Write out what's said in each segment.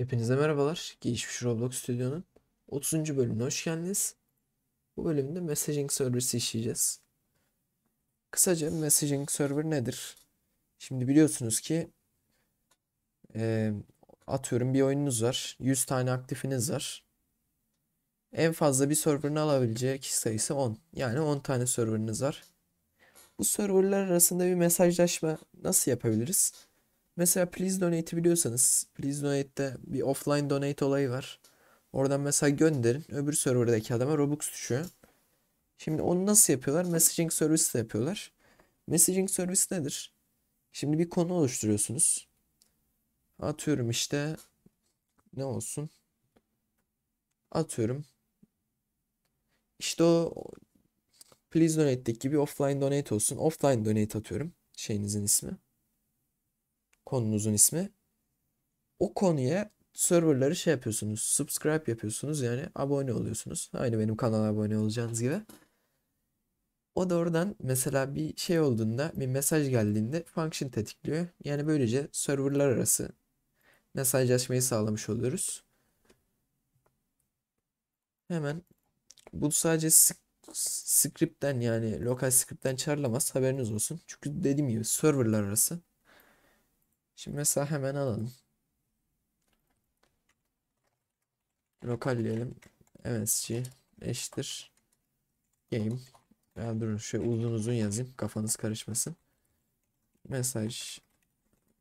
Hepinize merhabalar. Gelişmiş Roblox Stüdyo'nun 30. bölümüne hoş geldiniz. Bu bölümde messaging server'ı işleyeceğiz. Kısaca messaging server nedir? Şimdi biliyorsunuz ki e, atıyorum bir oyununuz var. 100 tane aktifiniz var. En fazla bir server'ın alabileceği kişi sayısı 10. Yani 10 tane server'ınız var. Bu server'lar arasında bir mesajlaşma nasıl yapabiliriz? Mesela Please Donate'i biliyorsanız Please Donate'de bir offline donate olayı var. Oradan mesela gönderin. Öbür serverdeki adama Robux düşüyor. Şimdi onu nasıl yapıyorlar? Messaging servisi de yapıyorlar. Messaging servisi nedir? Şimdi bir konu oluşturuyorsunuz. Atıyorum işte ne olsun? Atıyorum. İşte o please donate'deki gibi offline donate olsun. Offline donate atıyorum şeyinizin ismi konunuzun ismi. O konuya serverları şey yapıyorsunuz. Subscribe yapıyorsunuz yani abone oluyorsunuz. Aynı benim kanala abone olacağınız gibi. O da oradan mesela bir şey olduğunda bir mesaj geldiğinde function tetikliyor. Yani böylece serverlar arası mesajlaşmayı sağlamış oluyoruz. Hemen bu sadece script'ten yani lokal script'ten çağrılamaz haberiniz olsun. Çünkü dediğim gibi serverlar arası Şimdi mesela hemen alalım. Lokal diyelim. MSG eşittir. Game. Ya durun şöyle uzun uzun yazayım. Kafanız karışmasın. Mesaj.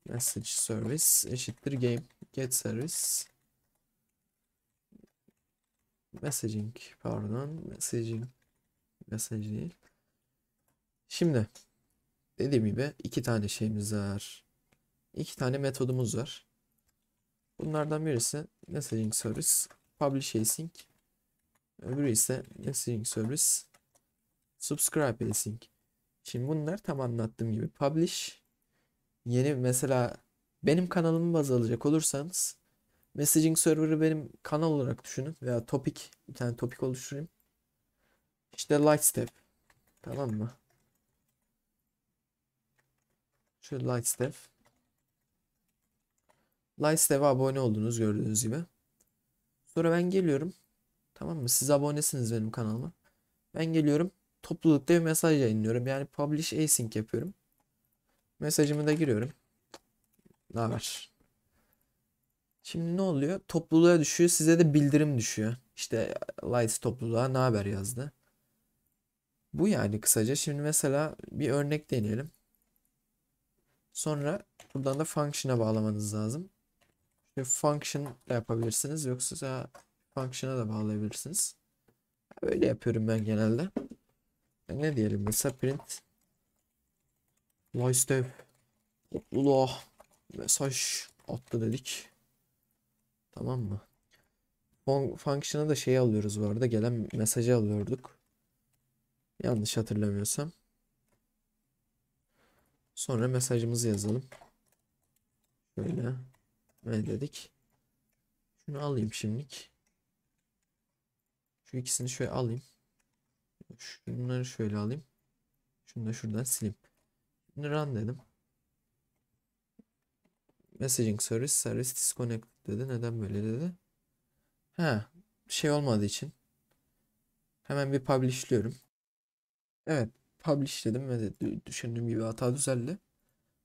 Message service eşittir game. Get service. Messaging pardon. Messaging. Mesaj değil. Şimdi dediğim gibi iki tane şeyimiz var iki tane metodumuz var. Bunlardan birisi messaging service publish async. Öbürü ise messaging service subscribe async. Şimdi bunlar tam anlattığım gibi publish yeni mesela benim kanalımı baz alacak olursanız messaging server'ı benim kanal olarak düşünün veya topic bir tane topik oluşturayım. İşte Step, tamam mı? Şu Step. Lifestyle abone oldunuz gördüğünüz gibi. Sonra ben geliyorum. Tamam mı? Siz abonesiniz benim kanalıma. Ben geliyorum. Toplulukta bir mesaj yayınlıyorum. Yani publish async yapıyorum. Mesajımı da giriyorum. Ne haber? Şimdi ne oluyor? Topluluğa düşüyor. Size de bildirim düşüyor. İşte Lights topluluğa ne haber yazdı. Bu yani kısaca. Şimdi mesela bir örnek deneyelim. Sonra buradan da function'a bağlamanız lazım function da yapabilirsiniz. Yoksa function'a da bağlayabilirsiniz. Böyle yapıyorum ben genelde. Ne diyelim mesela print Lifestyle Mutluluğa Mesaj attı dedik. Tamam mı? Fun function'a da şey alıyoruz bu arada. Gelen mesajı alıyorduk. Yanlış hatırlamıyorsam. Sonra mesajımızı yazalım. Şöyle. Öyle dedik. Şunu alayım şimdilik. Şu ikisini şöyle alayım. Şunları şöyle alayım. Şunu da şuradan sileyim. Şimdi run dedim. Messaging service, service disconnect dedi. Neden böyle dedi? Ha, şey olmadığı için. Hemen bir publishliyorum. Evet, publish dedim ve düşündüğüm gibi hata düzeldi.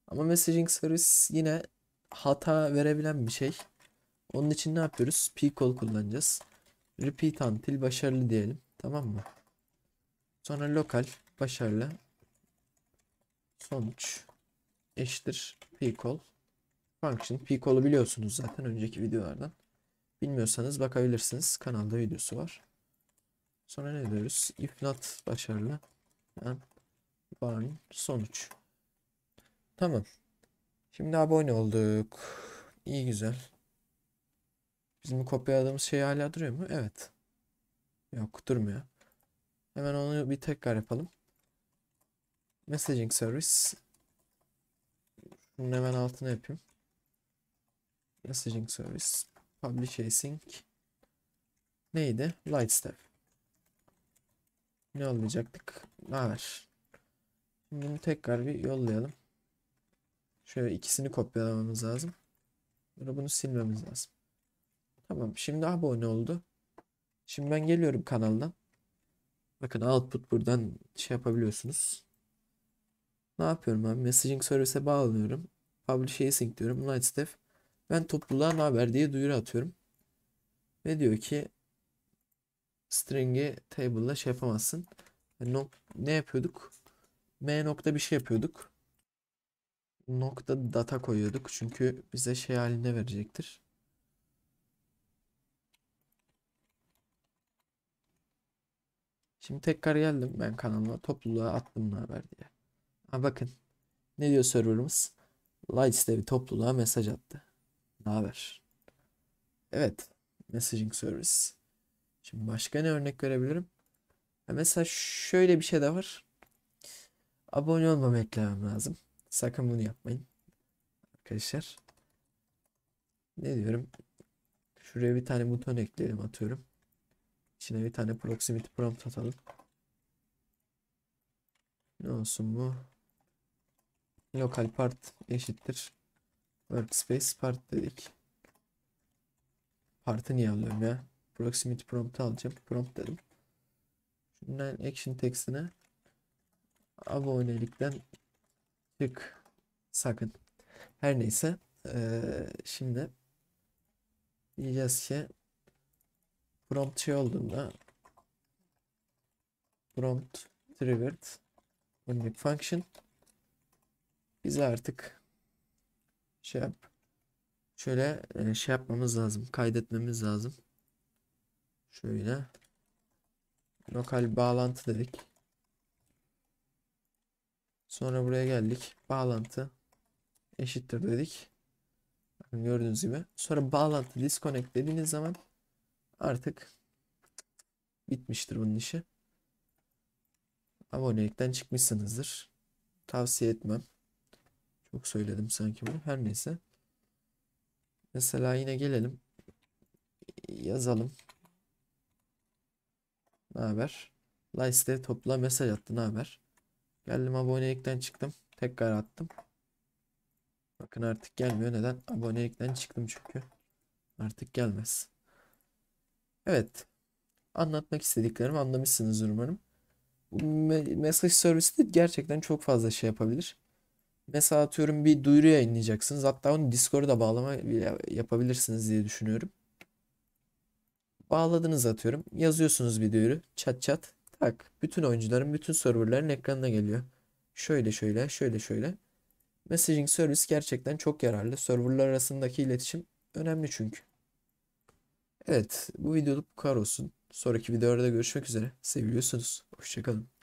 Ama messaging service yine hata verebilen bir şey. Onun için ne yapıyoruz? P kullanacağız. Repeat until başarılı diyelim. Tamam mı? Sonra lokal başarılı sonuç eşittir P function. P biliyorsunuz zaten önceki videolardan. Bilmiyorsanız bakabilirsiniz. Kanalda videosu var. Sonra ne diyoruz? If not başarılı. Yani var sonuç. Tamam. Şimdi abone olduk. İyi güzel. Bizim kopyaladığımız şey hala duruyor mu? Evet. Yok durmuyor. Hemen onu bir tekrar yapalım. Messaging service. Bunun hemen altına yapayım. Messaging service. Publishing. Neydi? Lightstep. Ne alacaktık? Haber. Bunu tekrar bir yollayalım. Şöyle ikisini kopyalamamız lazım. Sonra bunu silmemiz lazım. Tamam şimdi abone oldu. Şimdi ben geliyorum kanaldan. Bakın output buradan şey yapabiliyorsunuz. Ne yapıyorum ben? Messaging service'e bağlanıyorum. Publish async diyorum. Lightstep. Ben topluluğa ne haber diye duyuru atıyorum. Ve diyor ki string'i table'la şey yapamazsın. Yani ne yapıyorduk? M nokta bir şey yapıyorduk nokta data koyuyorduk. Çünkü bize şey haline verecektir. Şimdi tekrar geldim ben kanalıma. Topluluğa attım ne haber diye. Ha bakın. Ne diyor serverımız? Lights'te bir topluluğa mesaj attı. Ne haber? Evet. Messaging service. Şimdi başka ne örnek verebilirim? Ya mesela şöyle bir şey de var. Abone olmamı eklemem lazım. Sakın bunu yapmayın. Arkadaşlar. Ne diyorum? Şuraya bir tane buton ekleyelim atıyorum. İçine bir tane proximity prompt atalım. Ne olsun bu? Local part eşittir. Workspace part dedik. Part'ı niye alıyorum ya? Proximity prompt'ı alacağım. Prompt dedim. Şundan action text'ine abonelikten Çık. Sakın. Her neyse. Ee, şimdi diyeceğiz ki prompt şey olduğunda prompt triggered unique function bize artık şey yap şöyle şey yapmamız lazım kaydetmemiz lazım şöyle lokal bağlantı dedik Sonra buraya geldik. Bağlantı eşittir dedik. gördüğünüz gibi. Sonra bağlantı disconnect dediğiniz zaman artık bitmiştir bunun işi. Abonelikten çıkmışsınızdır. Tavsiye etmem. Çok söyledim sanki bunu. Her neyse. Mesela yine gelelim. Yazalım. Ne haber? Lice'de topla mesaj attı. Ne haber? Geldim abonelikten çıktım. Tekrar attım. Bakın artık gelmiyor. Neden? Abonelikten çıktım çünkü. Artık gelmez. Evet. Anlatmak istediklerimi anlamışsınız umarım. Bu mesaj servisi de gerçekten çok fazla şey yapabilir. Mesela atıyorum bir duyuru yayınlayacaksınız. Hatta onu Discord'a bağlama yapabilirsiniz diye düşünüyorum. Bağladınız atıyorum. Yazıyorsunuz bir duyuru. Çat çat. Tak. Bütün oyuncuların, bütün serverların ekranına geliyor. Şöyle şöyle, şöyle şöyle. Messaging servis gerçekten çok yararlı. Serverlar arasındaki iletişim önemli çünkü. Evet, bu videoluk bu kadar olsun. Sonraki videolarda görüşmek üzere. Seviyorsunuz. Hoşçakalın.